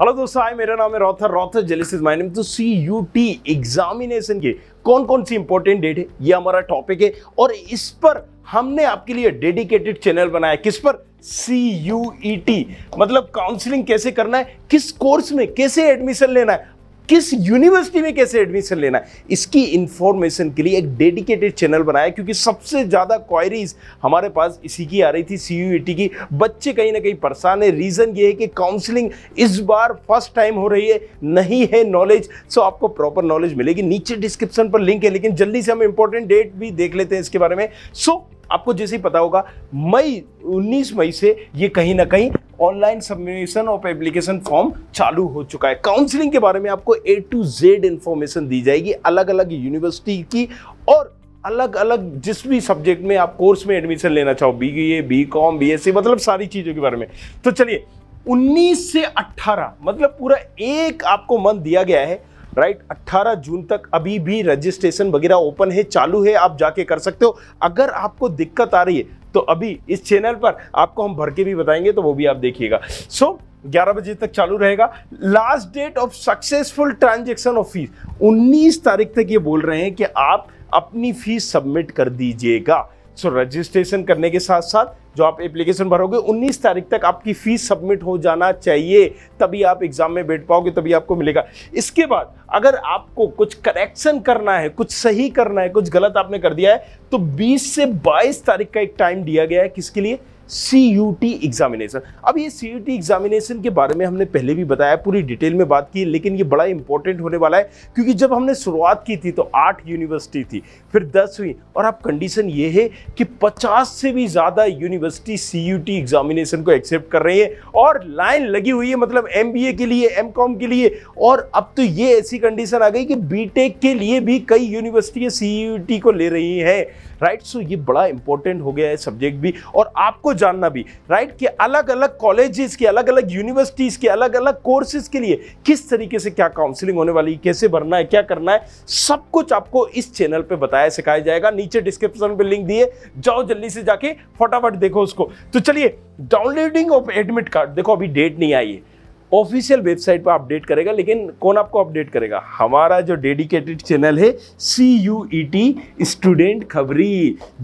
Hello दोस्तों आए मेरा नाम है रॉथर रॉथर जेलिस इज माय नेम तो सी यू टी एग्जामिनेशन के कौन कौन सी इंपॉर्टेंट डेट है ये हमारा टॉपिक है और इस पर हमने आपके लिए डेडिकेटेड चैनल बनाया किस पर सी यू ई टी मतलब काउंसलिंग कैसे करना है किस कोर्स में कैसे एडमिशन लेना है किस यूनिवर्सिटी में कैसे एडमिशन लेना है इसकी इंफॉर्मेशन के लिए एक डेडिकेटेड चैनल बनाया क्योंकि सबसे ज़्यादा क्वायरीज हमारे पास इसी की आ रही थी सी e की बच्चे कहीं ना कहीं परेशान है रीज़न ये है कि काउंसलिंग इस बार फर्स्ट टाइम हो रही है नहीं है नॉलेज सो आपको प्रॉपर नॉलेज मिलेगी नीचे डिस्क्रिप्शन पर लिंक है लेकिन जल्दी से हम इंपॉर्टेंट डेट भी देख लेते हैं इसके बारे में सो so, आपको जैसे ही पता होगा मई 19 मई से ये कहीं ना कहीं online submission of application form चालू हो चुका है काउंसलिंग के बारे में आपको ए टू जेड इन्फॉर्मेशन दी जाएगी अलग अलग यूनिवर्सिटी की और अलग अलग जिस भी सब्जेक्ट में आप कोर्स में एडमिशन लेना चाहो B A B com B S C मतलब सारी चीज़ों के बारे में तो चलिए 19 से 18 मतलब पूरा एक आपको मंथ दिया गया है राइट 18 जून तक अभी भी रजिस्ट्रेशन वगैरह ओपन है चालू है आप जाके कर सकते हो अगर आपको दिक्कत आ रही है तो अभी इस चैनल पर आपको हम भर के भी बताएंगे तो वो भी आप देखिएगा सो so, 11 बजे तक चालू रहेगा last date of successful transaction of fees 19 तारीख तक ये बोल रहे हैं कि आप अपनी फीस सबमिट कर दीजिएगा सो so, रजिस्ट्रेशन करने के साथ साथ जो आप एप्लीकेशन भरोगे 19 तारीख तक आपकी फ़ीस सबमिट हो जाना चाहिए तभी आप एग्ज़ाम में बैठ पाओगे तभी आपको मिलेगा इसके बाद अगर आपको कुछ करेक्शन करना है कुछ सही करना है कुछ गलत आपने कर दिया है तो 20 से 22 तारीख का एक टाइम दिया गया है किसके लिए सी यू टी एग्जामिनेशन अब ये सी यू टी एग्जामिनेशन के बारे में हमने पहले भी बताया पूरी डिटेल में बात की लेकिन ये बड़ा इंपॉर्टेंट होने वाला है क्योंकि जब हमने शुरुआत की थी तो आठ यूनिवर्सिटी थी फिर दस हुई और अब कंडीशन ये है कि पचास से भी ज़्यादा university C U T examination को एक्सेप्ट कर रही है और लाइन लगी हुई है मतलब एम बी ए के लिए एम कॉम के लिए और अब तो ये ऐसी कंडीशन आ गई कि बी टेक के लिए भी कई यूनिवर्सिटी सी यू टी को ले रही हैं राइट सो ये बड़ा इंपॉर्टेंट हो गया है सब्जेक्ट भी और आपको जानना भी राइट कि अलग अलग कॉलेजेस के अलग अलग यूनिवर्सिटीज़ के अलग अलग कोर्सेज के लिए किस तरीके से क्या काउंसिलिंग होने वाली कैसे भरना है क्या करना है सब कुछ आपको इस चैनल पर बताया सिखाया जाएगा नीचे डिस्क्रिप्शन पर लिंक दिए जाओ जल्दी से जाके फटाफट देखो उसको तो चलिए डाउनलोडिंग ऑफ एडमिट कार्ड देखो अभी डेट नहीं आई है ऑफिशियल वेबसाइट पर अपडेट करेगा लेकिन कौन आपको अपडेट करेगा हमारा जो डेडिकेटेड चैनल है C U E T student खबरी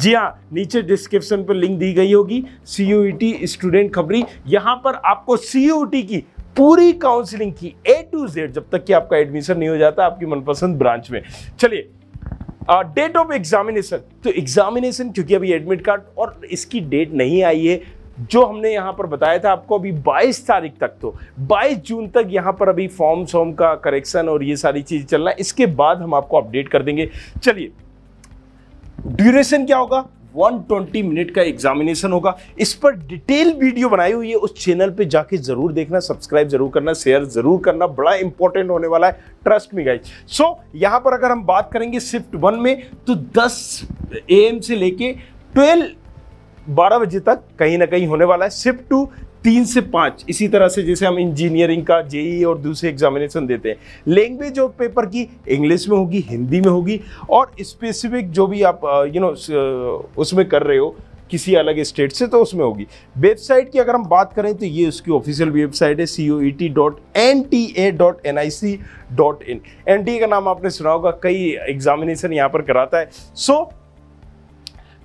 जी हाँ नीचे डिस्क्रिप्शन पर लिंक दी गई होगी C U E T student खबरी यहाँ पर आपको सी यू टी की पूरी काउंसलिंग की ए टू जेड जब तक कि आपका एडमिशन नहीं हो जाता आपकी मनपसंद ब्रांच में चलिए डेट ऑफ एग्जामिनेशन तो एग्जामिनेशन क्योंकि अभी एडमिट कार्ड और इसकी डेट नहीं आई है जो हमने यहाँ पर बताया था आपको अभी 22 तारीख तक तो 22 जून तक यहाँ पर अभी फॉर्म सॉर्म का करेक्शन और ये सारी चीज़ चलना इसके बाद हम आपको अपडेट कर देंगे चलिए ड्यूरेशन क्या होगा 120 मिनट का एग्जामिनेशन होगा इस पर डिटेल वीडियो बनाई हुई है उस चैनल पे जाके जरूर देखना सब्सक्राइब जरूर करना शेयर जरूर करना बड़ा इंपॉर्टेंट होने वाला है ट्रस्ट मी गाइस सो यहां पर अगर हम बात करेंगे शिफ्ट वन में तो 10 एम से लेके 12 बारह बजे तक कहीं ना कहीं होने वाला है शिफ्ट टू तीन से पाँच इसी तरह से जैसे हम इंजीनियरिंग का जेई e e और दूसरे एग्जामिनेशन देते हैं लैंग्वेज और पेपर की इंग्लिश में होगी हिंदी में होगी और स्पेसिफिक जो भी आप यू uh, नो uh, उसमें कर रहे हो किसी अलग स्टेट से तो उसमें होगी वेबसाइट की अगर हम बात करें तो ये उसकी ऑफिशियल वेबसाइट है C O E T dot N T A dot N I C dot in N T A का नाम आपने सुना होगा कई एग्जामिनेशन यहाँ पर कराता है सो so,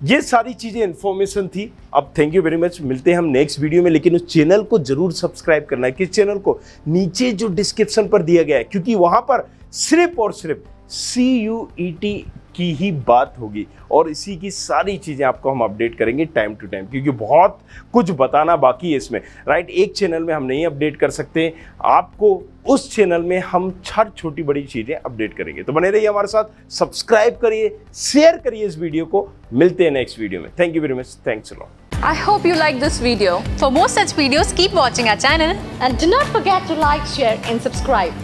ये सारी चीज़ें इन्फॉर्मेशन थी अब थैंक यू वेरी मच मिलते हैं हम नेक्स्ट वीडियो में लेकिन उस चैनल को जरूर सब्सक्राइब करना है किस चैनल को नीचे जो डिस्क्रिप्शन पर दिया गया है क्योंकि वहां पर सिर्फ और सिर्फ सी यू ई टी की ही बात होगी और इसी की सारी चीज़ें आपको हम अपडेट करेंगे टाइम टू टाइम क्योंकि बहुत कुछ बताना बाकी है इसमें राइट एक चैनल में हम नहीं अपडेट कर सकते आपको उस चैनल में हम हर छोटी बड़ी चीज़ें अपडेट करेंगे तो बने रहिए हमारे साथ सब्सक्राइब करिए शेयर करिए इस वीडियो को मिलते हैं नेक्स्ट वीडियो में thank you very much thanks लॉ I hope you like this video. For more such videos, keep watching our channel. And do not forget to like, share and subscribe.